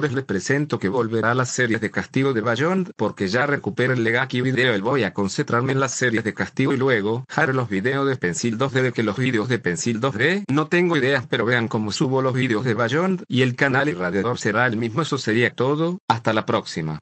les presento que volverá a las series de castigo de Bayon, porque ya recuperé el Legaki Video. y voy a concentrarme en las series de castigo y luego haré los videos de Pencil 2D de que los videos de Pencil 2D no tengo ideas pero vean cómo subo los videos de Bayon y el canal irradiador será el mismo. Eso sería todo. Hasta la próxima.